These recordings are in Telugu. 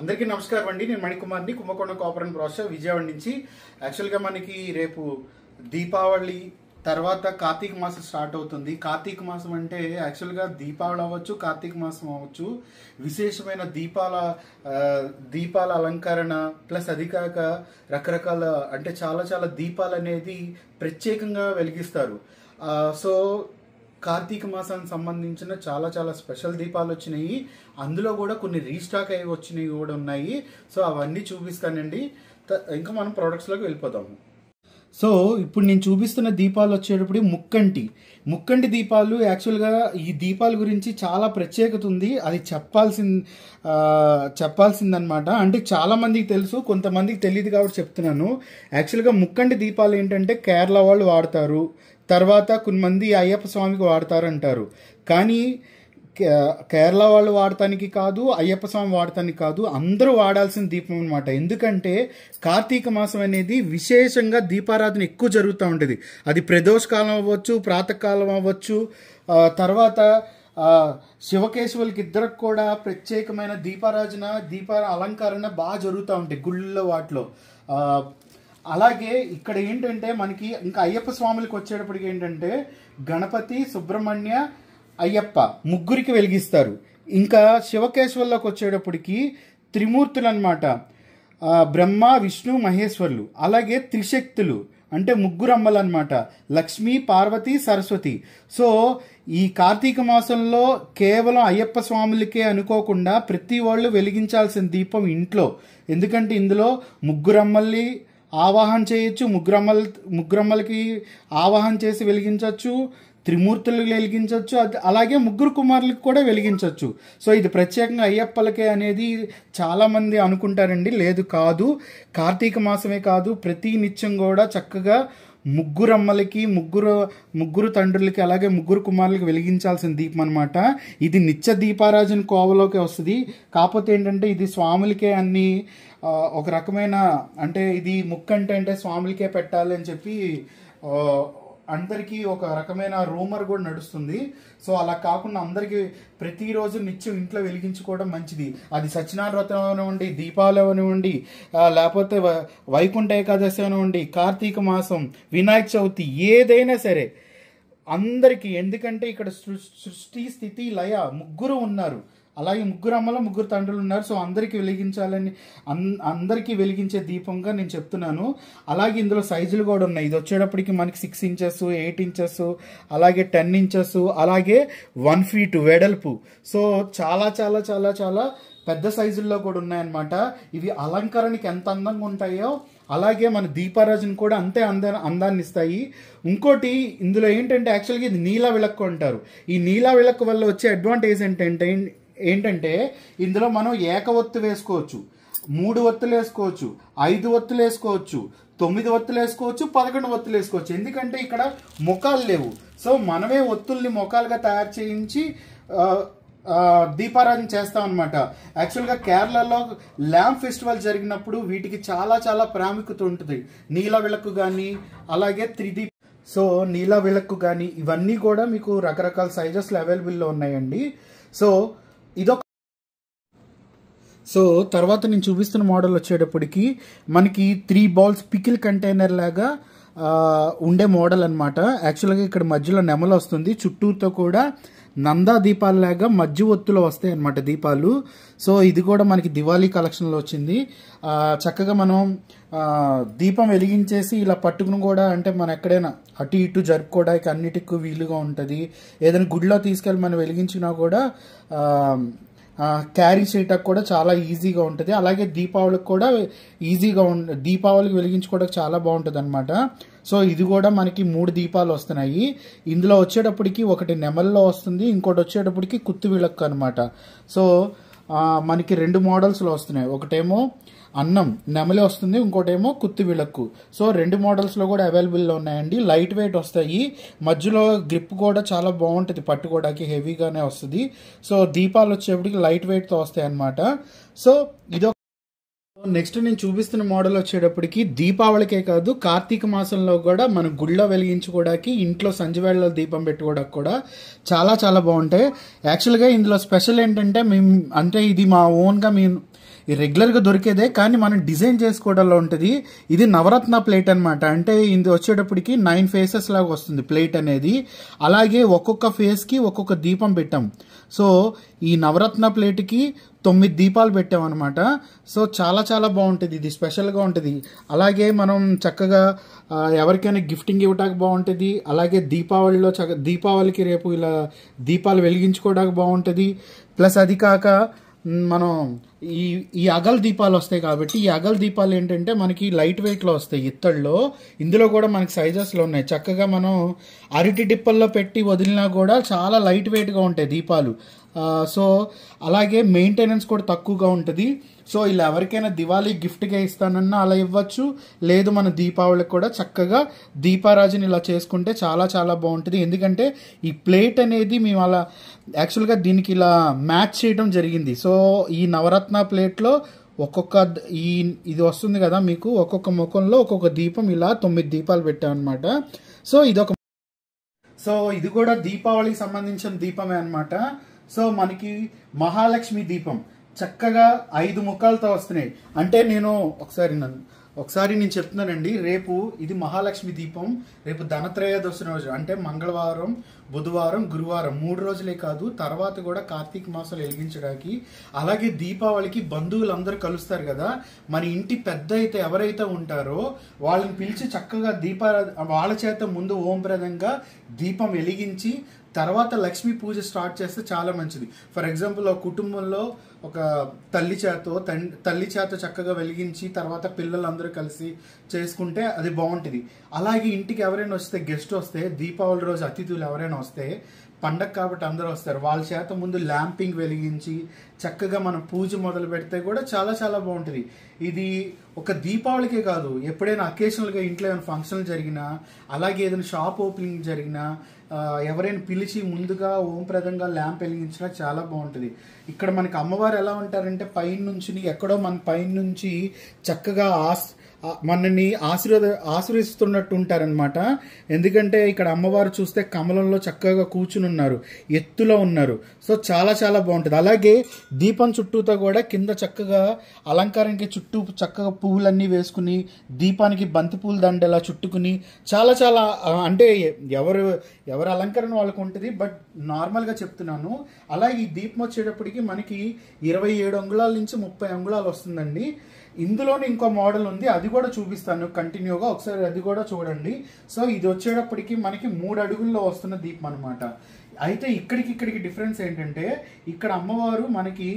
అందరికీ నమస్కారం అండి నేను మణికుమార్ని కుంభకోణం కాపరన్ ప్రాసెస్ విజయవాడ నుంచి యాక్చువల్గా మనకి రేపు దీపావళి తర్వాత కార్తీక మాసం స్టార్ట్ అవుతుంది కార్తీక మాసం అంటే యాక్చువల్గా దీపావళి అవ్వచ్చు కార్తీక మాసం అవ్వచ్చు విశేషమైన దీపాల దీపాల అలంకరణ ప్లస్ అది కాక రకరకాల అంటే చాలా చాలా దీపాలు అనేది ప్రత్యేకంగా వెలిగిస్తారు సో కార్తీక మాసానికి సంబంధించిన చాలా చాలా స్పెషల్ దీపాలు వచ్చినాయి అందులో కూడా కొన్ని రీస్టాక్ అయ్యి వచ్చినాయి కూడా ఉన్నాయి సో అవన్నీ చూపిస్తానండి ఇంకా మనం ప్రోడక్ట్స్లోకి వెళ్ళిపోదాము సో ఇప్పుడు నేను చూపిస్తున్న దీపాలు వచ్చేటప్పుడు ముక్కంటి ముక్కంటి దీపాలు యాక్చువల్గా ఈ దీపాల గురించి చాలా ప్రత్యేకత ఉంది అది చెప్పాల్సింది చెప్పాల్సిందనమాట అంటే చాలామందికి తెలుసు కొంతమందికి తెలియదు కాబట్టి చెప్తున్నాను యాక్చువల్గా ముక్కంటి దీపాలు ఏంటంటే కేరళ వాళ్ళు వాడతారు తర్వాత కొంతమంది అయ్యప్ప స్వామికి వాడతారంటారు కానీ కేరళ వాళ్ళు వాడటానికి కాదు అయ్యప్ప స్వామి వాడటానికి కాదు అందరూ వాడాల్సిన దీపం అనమాట ఎందుకంటే కార్తీక మాసం అనేది విశేషంగా దీపారాధన ఎక్కువ జరుగుతూ ఉంటుంది అది కాలం అవ్వచ్చు ప్రాతకాలం అవ్వచ్చు తర్వాత శివకేశవులకి ఇద్దరికి కూడా ప్రత్యేకమైన దీపారాజన దీప అలంకరణ బాగా జరుగుతూ ఉంటాయి గుళ్ళ వాటిలో అలాగే ఇక్కడ ఏంటంటే మనకి ఇంకా అయ్యప్ప స్వాములకు వచ్చేటప్పటికి ఏంటంటే గణపతి సుబ్రహ్మణ్య అయ్యప్ప ముగ్గురికి వెలిగిస్తారు ఇంకా శివకేశ్వర్లకు వచ్చేటప్పటికి త్రిమూర్తులు అనమాట బ్రహ్మ విష్ణు మహేశ్వర్లు అలాగే త్రిశక్తులు అంటే ముగ్గురు అమ్మలు అనమాట లక్ష్మి పార్వతి సరస్వతి సో ఈ కార్తీక మాసంలో కేవలం అయ్యప్ప స్వాములకే అనుకోకుండా ప్రతి వాళ్ళు వెలిగించాల్సిన దీపం ఇంట్లో ఎందుకంటే ఇందులో ముగ్గురమ్మల్ని ఆవాహన చేయొచ్చు ముగ్గురమ్మలు ముగ్గురమ్మలకి ఆవాహన చేసి వెలిగించవచ్చు త్రిమూర్తులు వెలిగించవచ్చు అలాగే ముగ్గురు కుమారులకు కూడా వెలిగించవచ్చు సో ఇది ప్రత్యేకంగా అయ్యప్పలకే అనేది చాలామంది అనుకుంటారండి లేదు కాదు కార్తీక మాసమే కాదు ప్రతి నిత్యం కూడా చక్కగా ముగ్గురు అమ్మలకి ముగ్గురు ముగ్గురు తండ్రులకి అలాగే ముగ్గురు కుమారులకి వెలిగించాల్సిన దీపం అనమాట ఇది నిత్య దీపారాజుని కోవలోకి వస్తుంది కాకపోతే ఏంటంటే ఇది స్వాములకే అన్ని ఒక రకమైన అంటే ఇది ముక్కు అంటే అంటే స్వాములకే పెట్టాలి అని చెప్పి అందరికీ ఒక రకమైన రూమర్ కూడా నడుస్తుంది సో అలా కాకుండా అందరికీ ప్రతిరోజు నిత్యం ఇంట్లో వెలిగించుకోవడం మంచిది అది సత్యనారాయణ అవనివ్వండి దీపాలు అవనివ్వండి లేకపోతే వైకుంఠ ఏకాదశి అనివ్వండి కార్తీక మాసం వినాయక చవితి ఏదైనా సరే అందరికీ ఎందుకంటే ఇక్కడ సృష్టి స్థితి లయ ముగ్గురు ఉన్నారు అలాగే ముగ్గురు అమ్మల ముగ్గురు తండ్రులు ఉన్నారు సో అందరికీ వెలిగించాలని అందరికీ వెలిగించే దీపంగా నేను చెప్తున్నాను అలాగే ఇందులో సైజులు కూడా ఉన్నాయి ఇది వచ్చేటప్పటికి మనకి సిక్స్ ఇంచెస్ ఎయిట్ ఇంచెస్ అలాగే టెన్ ఇంచెస్ అలాగే వన్ ఫీట్ వెడల్పు సో చాలా చాలా చాలా చాలా పెద్ద సైజుల్లో కూడా ఉన్నాయన్నమాట ఇవి అలంకరణకి ఎంత అందంగా ఉంటాయో అలాగే మన దీపారాజుని కూడా అంతే అంద అందాన్ని ఇస్తాయి ఇంకోటి ఇందులో ఏంటంటే యాక్చువల్గా ఇది నీలా విలక్కు అంటారు ఈ నీలా విలక్కు వల్ల వచ్చే అడ్వాంటేజ్ ఏంటంటే ఏంటంటే ఇందులో మనం ఏక ఒత్తు వేసుకోవచ్చు మూడు ఒత్తులు వేసుకోవచ్చు ఐదు ఒత్తులు వేసుకోవచ్చు తొమ్మిది ఒత్తులు వేసుకోవచ్చు పదకొండు ఒత్తులు వేసుకోవచ్చు ఎందుకంటే ఇక్కడ ముఖాలు లేవు సో మనమే ఒత్తుల్ని ముఖాలుగా తయారు చేయించి దీపారాధన చేస్తాం అనమాట యాక్చువల్గా కేరళలో ల్యాంప్ ఫెస్టివల్ జరిగినప్పుడు వీటికి చాలా చాలా ప్రాముఖ్యత ఉంటుంది నీల విలక్కు కానీ అలాగే త్రిదీప్ సో నీల విలక్కు కానీ ఇవన్నీ కూడా మీకు రకరకాల సైజెస్లో అవైలబుల్లో ఉన్నాయండి సో ఇదొక సో తర్వాత నేను చూపిస్తున్న మోడల్ వచ్చేటప్పటికి మనకి త్రీ బాల్స్ పికిల్ కంటైనర్ లాగా ఉండే మోడల్ అనమాట యాక్చువల్గా ఇక్కడ మధ్యలో నెమలు వస్తుంది చుట్టూతో కూడా నందా దీపాలలాగా మధ్య ఒత్తులో వస్తాయి అనమాట దీపాలు సో ఇది కూడా మనకి దివాళీ కలెక్షన్లో వచ్చింది చక్కగా మనం దీపం వెలిగించేసి ఇలా పట్టుకుని కూడా అంటే మనం ఎక్కడైనా అటు ఇటు జరుపుకోవడానికి అన్నిటికీ వీలుగా ఉంటుంది ఏదైనా గుడిలో తీసుకెళ్ళి మనం వెలిగించినా కూడా క్యారీ చేయటానికి కూడా చాలా ఈజీగా ఉంటుంది అలాగే దీపావళికి కూడా ఈజీగా ఉంటుంది దీపావళికి వెలిగించుకోవడానికి చాలా బాగుంటుంది అనమాట సో ఇది కూడా మనకి మూడు దీపాలు వస్తున్నాయి ఇందులో వచ్చేటప్పటికి ఒకటి నెమల్లో వస్తుంది ఇంకోటి వచ్చేటప్పటికి కుత్తు విలక్కు అనమాట సో మనకి రెండు మోడల్స్లో వస్తున్నాయి ఒకటేమో అన్నం నెమలి వస్తుంది ఇంకోటేమో కుత్తి విలక్కు సో రెండు మోడల్స్లో కూడా అవైలబుల్లో ఉన్నాయండి లైట్ వెయిట్ వస్తాయి మధ్యలో గ్రిప్ కూడా చాలా బాగుంటుంది పట్టుకోవడానికి హెవీగానే వస్తుంది సో దీపాలు వచ్చేప్పటికి లైట్ వెయిట్తో వస్తాయి అనమాట సో ఇదొక నెక్స్ట్ నేను చూపిస్తున్న మోడల్ వచ్చేటప్పటికి దీపావళికే కాదు కార్తీక మాసంలో కూడా మన గుళ్ళో వెలిగించుకోవడానికి ఇంట్లో సంజవేళలో దీపం పెట్టుకోవడానికి కూడా చాలా చాలా బాగుంటాయి యాక్చువల్గా ఇందులో స్పెషల్ ఏంటంటే మేము అంటే ఇది మా ఓన్గా మేము రెగ్యులర్గా దొరికేదే కానీ మనం డిజైన్ చేసుకోవడంలో ఉంటుంది ఇది నవరత్న ప్లేట్ అనమాట అంటే ఇది వచ్చేటప్పటికి నైన్ ఫేసెస్ లాగా వస్తుంది ప్లేట్ అనేది అలాగే ఒక్కొక్క ఫేస్కి ఒక్కొక్క దీపం పెట్టాం సో ఈ నవరత్న ప్లేట్కి తొమ్మిది దీపాలు పెట్టామన్నమాట సో చాలా చాలా బాగుంటుంది ఇది స్పెషల్గా ఉంటుంది అలాగే మనం చక్కగా ఎవరికైనా గిఫ్టింగ్ ఇవ్వడానికి బాగుంటుంది అలాగే దీపావళిలో చక్క దీపావళికి రేపు ఇలా దీపాలు వెలిగించుకోవడానికి బాగుంటుంది ప్లస్ అది కాక మనం ఈ ఈ అగల్ దీపాలు వస్తాయి కాబట్టి ఈ అగల్ దీపాలు ఏంటంటే మనకి లైట్ వెయిట్లో వస్తాయి ఇత్తడిలో ఇందులో కూడా మనకి సైజెస్లో ఉన్నాయి చక్కగా మనం అరటి డిప్పల్లో పెట్టి వదిలినా కూడా చాలా లైట్ వెయిట్గా ఉంటాయి దీపాలు సో అలాగే మెయింటెనెన్స్ కూడా తక్కువగా ఉంటుంది సో ఇలా ఎవరికైనా దివాళీ గిఫ్ట్గా ఇస్తానన్నా అలా ఇవ్వచ్చు లేదు మన దీపావళికి కూడా చక్కగా దీపారాజుని ఇలా చేసుకుంటే చాలా చాలా బాగుంటుంది ఎందుకంటే ఈ ప్లేట్ అనేది మేము అలా యాక్చువల్గా దీనికి ఇలా మ్యాచ్ చేయడం జరిగింది సో ఈ నవరత్న ప్లేట్లో ఒక్కొక్క ఈ ఇది వస్తుంది కదా మీకు ఒక్కొక్క ముఖంలో ఒక్కొక్క దీపం ఇలా తొమ్మిది దీపాలు పెట్టామన్నమాట సో ఇదొక సో ఇది కూడా దీపావళికి సంబంధించిన దీపమే అనమాట సో మనకి మహాలక్ష్మి దీపం చక్కగా ఐదు ముఖాలతో వస్తున్నాయి అంటే నేను ఒకసారి నన్ను ఒకసారి నేను చెప్తున్నానండి రేపు ఇది మహాలక్ష్మి దీపం రేపు ధనత్రయోదశి రోజు అంటే మంగళవారం బుధవారం గురువారం మూడు రోజులే కాదు తర్వాత కూడా కార్తీక మాసాలు వెలిగించడానికి అలాగే దీపావళికి బంధువులందరూ కలుస్తారు కదా మన ఇంటి పెద్ద అయితే ఎవరైతే ఉంటారో వాళ్ళని పిలిచి చక్కగా దీప వాళ్ళ చేత ముందు ఓంప్రదంగా దీపం వెలిగించి తర్వాత లక్ష్మీ పూజ స్టార్ట్ చేస్తే చాలా మంచిది ఫర్ ఎగ్జాంపుల్ ఆ కుటుంబంలో ఒక తల్లి చేతో తల్లి చేత చక్కగా వెలిగించి తర్వాత పిల్లలందరూ కలిసి చేసుకుంటే అది బాగుంటుంది అలాగే ఇంటికి ఎవరైనా వస్తే గెస్ట్ వస్తే దీపావళి రోజు అతిథులు ఎవరైనా వస్తే పండగ కాబట్టి అందరూ వస్తారు వాళ్ళ చేత ముందు ల్యాంపింగ్ వెలిగించి చక్కగా మనం పూజ మొదలు పెడితే కూడా చాలా చాలా బాగుంటుంది ఇది ఒక దీపావళికే కాదు ఎప్పుడైనా అకేషనల్గా ఇంట్లో ఏమైనా ఫంక్షన్లు జరిగినా అలాగే ఏదైనా షాప్ ఓపెనింగ్ జరిగినా ఎవరైనా పిలిచి ముందుగా ఓంప్రదంగా ల్యాంప్ వెలిగించినా చాలా బాగుంటుంది ఇక్కడ మనకి అమ్మవారు ఎలా ఉంటారంటే పైన నుంచి ఎక్కడో మన పైన నుంచి చక్కగా ఆస్ మనని ఆశీర్వద ఆశ్రయిస్తున్నట్టు ఉంటారనమాట ఎందుకంటే ఇక్కడ అమ్మవారు చూస్తే కమలంలో చక్కగా కూర్చుని ఉన్నారు ఎత్తులో ఉన్నారు సో చాలా చాలా బాగుంటుంది అలాగే దీపం చుట్టూతో కూడా కింద చక్కగా అలంకారానికి చుట్టూ చక్కగా పువ్వులన్నీ వేసుకుని దీపానికి బంతి దండ ఎలా చుట్టుకుని చాలా చాలా అంటే ఎవరు ఎవరు అలంకరణ వాళ్ళకు ఉంటుంది బట్ నార్మల్గా చెప్తున్నాను అలా ఈ దీపం వచ్చేటప్పటికి మనకి ఇరవై ఏడు అంగుళాల నుంచి ముప్పై అంగుళాలు వస్తుందండి ఇందులోనే ఇంకో మోడల్ ఉంది అది అది కూడా చూపిస్తాను కంటిన్యూగా ఒకసారి అది కూడా చూడండి సో ఇది వచ్చేటప్పటికి మనకి మూడు అడుగుల్లో వస్తున్న దీపం అనమాట అయితే ఇక్కడికి ఇక్కడికి డిఫరెన్స్ ఏంటంటే ఇక్కడ అమ్మవారు మనకి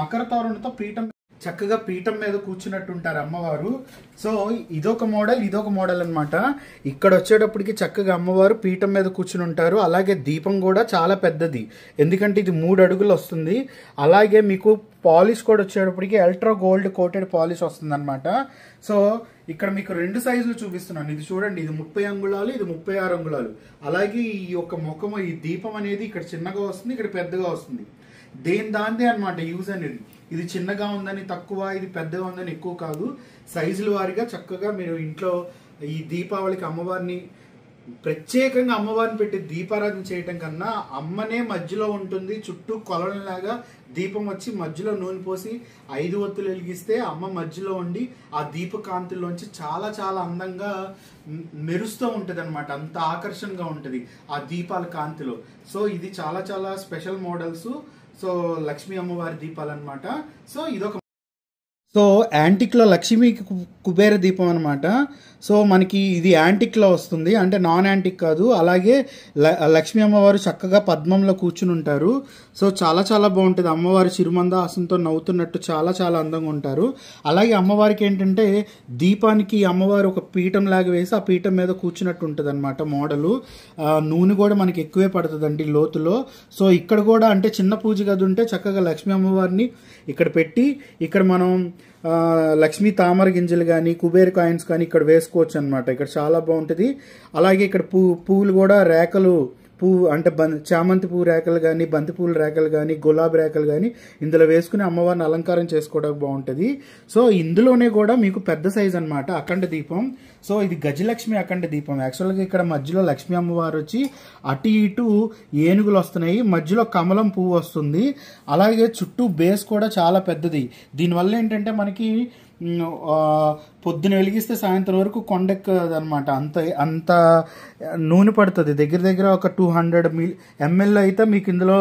మకర తోరణతో పీఠం చక్కగా పీఠం మీద కూర్చున్నట్టు ఉంటారు అమ్మవారు సో ఇదొక మోడల్ ఇదొక మోడల్ అనమాట ఇక్కడ వచ్చేటప్పటికి చక్కగా అమ్మవారు పీఠం మీద కూర్చుని ఉంటారు అలాగే దీపం కూడా చాలా పెద్దది ఎందుకంటే ఇది మూడు అడుగులు వస్తుంది అలాగే మీకు పాలిష్ కూడా వచ్చేటప్పటికి అల్ట్రా గోల్డ్ కోటెడ్ పాలిష్ వస్తుందన్నమాట సో ఇక్కడ మీకు రెండు సైజులు చూపిస్తున్నాను ఇది చూడండి ఇది ముప్పై అంగుళాలు ఇది ముప్పై ఆరు అంగుళాలు అలాగే ఈ యొక్క ముఖము ఈ దీపం అనేది ఇక్కడ చిన్నగా వస్తుంది ఇక్కడ పెద్దగా వస్తుంది దేని దాందే అనమాట యూజ్ అనేది ఇది చిన్నగా ఉందని తక్కువ ఇది పెద్దగా ఉందని ఎక్కువ కాదు సైజుల వారిగా చక్కగా మీరు ఇంట్లో ఈ దీపావళికి అమ్మవారిని ప్రత్యేకంగా అమ్మవారిని పెట్టి దీపారాధన చేయటం కన్నా అమ్మనే మధ్యలో ఉంటుంది చుట్టూ కొలనలాగా దీపం వచ్చి మధ్యలో నూనె పోసి ఐదు ఒత్తులు వెలిగిస్తే అమ్మ మధ్యలో ఉండి ఆ కాంతిలోంచి చాలా చాలా అందంగా మెరుస్తూ ఉంటుంది అనమాట అంత ఆకర్షణగా ఉంటుంది ఆ దీపాల కాంతిలో సో ఇది చాలా చాలా స్పెషల్ మోడల్స్ సో లక్ష్మీ అమ్మవారి దీపాలు అనమాట సో ఇదొక సో యాంటిక్లో లక్ష్మీ కుబేర దీపం అనమాట సో మనకి ఇది యాంటిక్లో వస్తుంది అంటే నాన్ యాంటిక్ కాదు అలాగే లక్ష్మీ అమ్మవారు చక్కగా పద్మంలో కూర్చుని ఉంటారు సో చాలా చాలా బాగుంటుంది అమ్మవారు ఆసంతో నవ్వుతున్నట్టు చాలా చాలా అందంగా ఉంటారు అలాగే అమ్మవారికి ఏంటంటే దీపానికి అమ్మవారు ఒక పీఠం లాగా వేసి ఆ పీఠం మీద కూర్చున్నట్టు ఉంటుంది అనమాట మోడలు నూనె కూడా మనకి ఎక్కువే పడుతుందండి లోతులో సో ఇక్కడ కూడా అంటే చిన్న పూజ గది ఉంటే చక్కగా లక్ష్మీ అమ్మవారిని ఇక్కడ పెట్టి ఇక్కడ మనం లక్ష్మీ తామర గింజలు కానీ కుబేర్ కాయిన్స్ కానీ ఇక్కడ వేసుకోవచ్చు అనమాట ఇక్కడ చాలా బాగుంటుంది అలాగే ఇక్కడ పూ పువ్వులు కూడా రేఖలు పువ్వు అంటే బ చామంతి పువ్వు రేఖలు కానీ బంతి పువ్వుల రేఖలు కానీ గులాబీ రేఖలు కానీ ఇందులో వేసుకుని అమ్మవారిని అలంకారం చేసుకోవడానికి బాగుంటుంది సో ఇందులోనే కూడా మీకు పెద్ద సైజ్ అనమాట అఖండ దీపం సో ఇది గజలక్ష్మి అఖండ దీపం యాక్చువల్గా ఇక్కడ మధ్యలో లక్ష్మీ అమ్మవారు వచ్చి అటు ఇటు ఏనుగులు వస్తున్నాయి మధ్యలో కమలం పువ్వు వస్తుంది అలాగే చుట్టూ బేస్ కూడా చాలా పెద్దది దీనివల్ల ఏంటంటే మనకి పొద్దున వెలిగిస్తే సాయంత్రం వరకు కొండెక్కదు అనమాట అంత అంత నూనె పడుతుంది దగ్గర దగ్గర ఒక టూ హండ్రెడ్ మీ ఎంఎల్ అయితే మీకు ఇందులో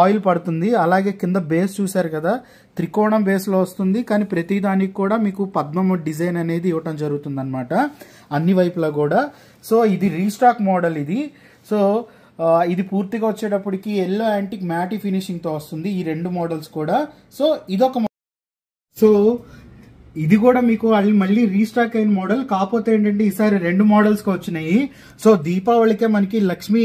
ఆయిల్ పడుతుంది అలాగే కింద బేస్ చూశారు కదా త్రికోణం బేస్లో వస్తుంది కానీ ప్రతి దానికి కూడా మీకు పద్మము డిజైన్ అనేది ఇవ్వటం జరుగుతుంది అనమాట అన్ని వైపులా కూడా సో ఇది రీస్టాక్ మోడల్ ఇది సో ఇది పూర్తిగా వచ్చేటప్పటికి ఎల్లో యాంటిక్ మ్యాటి ఫినిషింగ్తో వస్తుంది ఈ రెండు మోడల్స్ కూడా సో ఇదొక సో ఇది కూడా మీకు మళ్ళీ రీస్టాక్ అయిన మోడల్ కాకపోతే ఏంటంటే ఈసారి రెండు మోడల్స్కి వచ్చినాయి సో దీపావళికే మనకి లక్ష్మి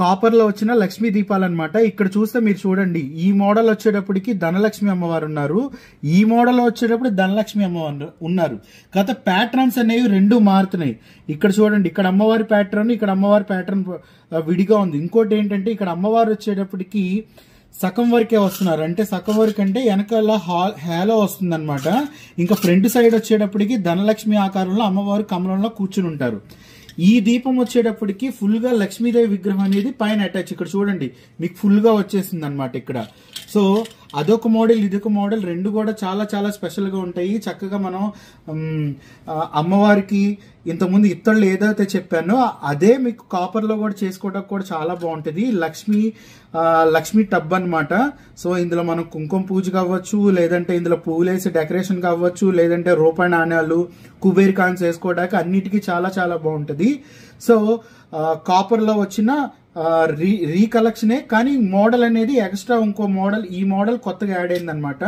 కాపర్లో వచ్చిన లక్ష్మీ దీపాలు అనమాట ఇక్కడ చూస్తే మీరు చూడండి ఈ మోడల్ వచ్చేటప్పటికి ధనలక్ష్మి అమ్మవారు ఉన్నారు ఈ మోడల్ వచ్చేటప్పుడు ధనలక్ష్మి అమ్మవారు ఉన్నారు గత ప్యాటర్న్స్ అనేవి రెండు మారుతున్నాయి ఇక్కడ చూడండి ఇక్కడ అమ్మవారి ప్యాటర్న్ ఇక్కడ అమ్మవారి ప్యాటర్న్ విడిగా ఉంది ఇంకోటి ఏంటంటే ఇక్కడ అమ్మవారు వచ్చేటప్పటికి సగం వరకే వస్తున్నారు అంటే సగం వరకు అంటే వెనకాల హాల్ హేలో వస్తుంది అనమాట ఇంకా ఫ్రంట్ సైడ్ వచ్చేటప్పటికి ధనలక్ష్మి ఆకారంలో అమ్మవారు కమలంలో కూర్చుని ఉంటారు ఈ దీపం వచ్చేటప్పటికి ఫుల్గా లక్ష్మీదేవి విగ్రహం అనేది పైన అటాచ్ ఇక్కడ చూడండి మీకు ఫుల్గా వచ్చేసింది అనమాట ఇక్కడ సో అదొక మోడల్ ఇదొక మోడల్ రెండు కూడా చాలా చాలా స్పెషల్గా ఉంటాయి చక్కగా మనం అమ్మవారికి ఇంతకుముందు ఇత్తళ్ళు ఏదైతే చెప్పానో అదే మీకు కాపర్లో కూడా చేసుకోవడానికి కూడా చాలా బాగుంటుంది లక్ష్మి లక్ష్మి టబ్ అనమాట సో ఇందులో మనం కుంకుమ పూజ కావచ్చు లేదంటే ఇందులో పూలేసి డెకరేషన్ కావచ్చు లేదంటే రూపాయి నాణ్యాలు కుబేర్ కాన్స్ వేసుకోవడానికి అన్నిటికీ చాలా చాలా బాగుంటుంది సో కాపర్లో వచ్చిన రీ రీకలెక్షనే కానీ మోడల్ అనేది ఎక్స్ట్రా ఇంకో మోడల్ ఈ మోడల్ కొత్తగా యాడ్ అయింది అనమాట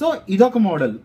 సో ఇదొక మోడల్